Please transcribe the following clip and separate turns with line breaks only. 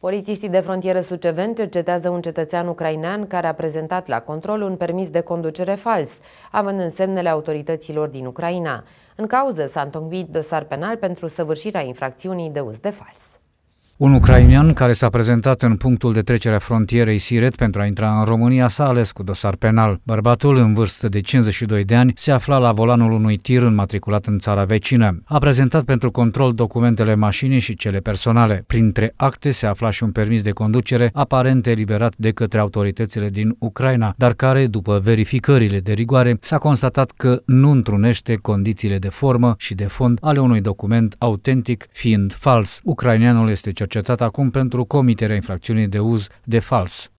Polițiștii de frontieră suceveni cercetează un cetățean ucrainean care a prezentat la control un permis de conducere fals, având însemnele autorităților din Ucraina. În cauză s-a întocmit dosar penal pentru săvârșirea infracțiunii de uz de fals.
Un ucrainian care s-a prezentat în punctul de trecere a frontierei Siret pentru a intra în România s-a ales cu dosar penal. Bărbatul, în vârstă de 52 de ani, se afla la volanul unui tir înmatriculat în țara vecină. A prezentat pentru control documentele mașinii și cele personale. Printre acte se afla și un permis de conducere aparent eliberat de către autoritățile din Ucraina, dar care, după verificările de rigoare, s-a constatat că nu întrunește condițiile de formă și de fond ale unui document autentic, fiind fals. Ucrainianul este cer cercetat acum pentru comiterea infracțiunii de uz de fals.